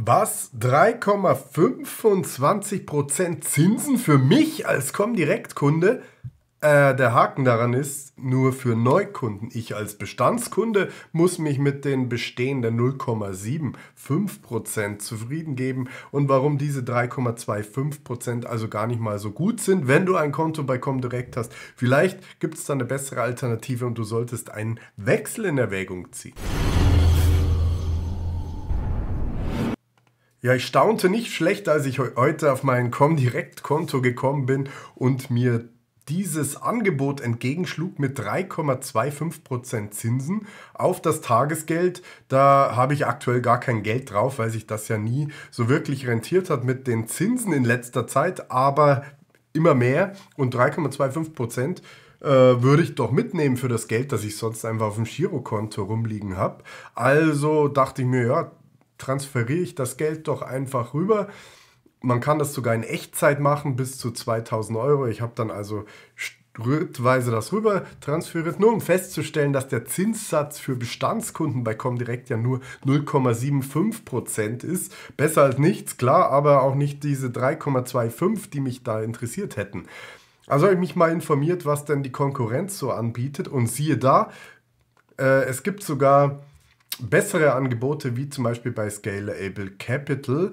Was? 3,25% Zinsen für mich als Comdirect-Kunde? Äh, der Haken daran ist, nur für Neukunden. Ich als Bestandskunde muss mich mit den bestehenden 0,75% zufrieden geben. Und warum diese 3,25% also gar nicht mal so gut sind, wenn du ein Konto bei Comdirect hast. Vielleicht gibt es da eine bessere Alternative und du solltest einen Wechsel in Erwägung ziehen. Ja, ich staunte nicht schlecht, als ich heute auf mein Comdirect-Konto gekommen bin und mir dieses Angebot entgegenschlug mit 3,25% Zinsen auf das Tagesgeld. Da habe ich aktuell gar kein Geld drauf, weil sich das ja nie so wirklich rentiert hat mit den Zinsen in letzter Zeit, aber immer mehr und 3,25% äh, würde ich doch mitnehmen für das Geld, das ich sonst einfach auf dem Girokonto rumliegen habe. Also dachte ich mir, ja, transferiere ich das Geld doch einfach rüber. Man kann das sogar in Echtzeit machen, bis zu 2000 Euro. Ich habe dann also schrittweise das rüber transferiert, nur um festzustellen, dass der Zinssatz für Bestandskunden bei Comdirect ja nur 0,75% ist. Besser als nichts, klar, aber auch nicht diese 3,25, die mich da interessiert hätten. Also habe ich mich mal informiert, was denn die Konkurrenz so anbietet und siehe da, äh, es gibt sogar bessere Angebote wie zum Beispiel bei Scalable Capital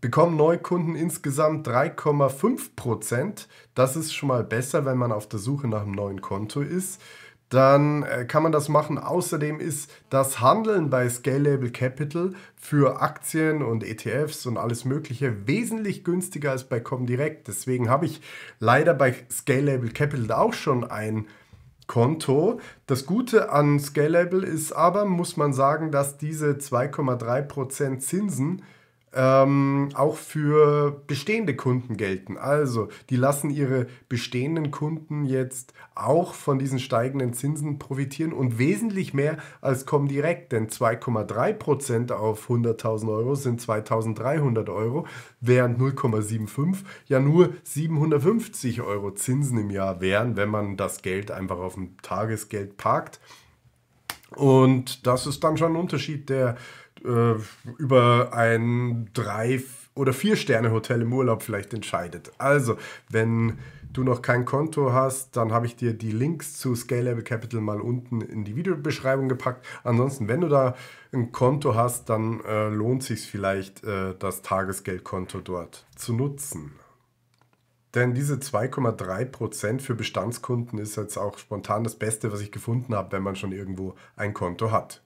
bekommen Neukunden insgesamt 3,5 Prozent. Das ist schon mal besser, wenn man auf der Suche nach einem neuen Konto ist. Dann äh, kann man das machen. Außerdem ist das Handeln bei Scalable Capital für Aktien und ETFs und alles Mögliche wesentlich günstiger als bei Comdirect. Deswegen habe ich leider bei Scalable Capital auch schon ein Konto. Das Gute an Scalable ist aber, muss man sagen, dass diese 2,3% Zinsen ähm, auch für bestehende Kunden gelten. Also die lassen ihre bestehenden Kunden jetzt auch von diesen steigenden Zinsen profitieren und wesentlich mehr als kommen direkt, denn 2,3% auf 100.000 Euro sind 2.300 Euro, während 0,75 ja nur 750 Euro Zinsen im Jahr wären, wenn man das Geld einfach auf dem Tagesgeld parkt. Und das ist dann schon ein Unterschied, der äh, über ein drei oder vier Sterne Hotel im Urlaub vielleicht entscheidet. Also, wenn du noch kein Konto hast, dann habe ich dir die Links zu Scalable Capital mal unten in die Videobeschreibung gepackt. Ansonsten, wenn du da ein Konto hast, dann äh, lohnt sich vielleicht äh, das Tagesgeldkonto dort zu nutzen. Denn diese 2,3 für Bestandskunden ist jetzt auch spontan das Beste, was ich gefunden habe, wenn man schon irgendwo ein Konto hat.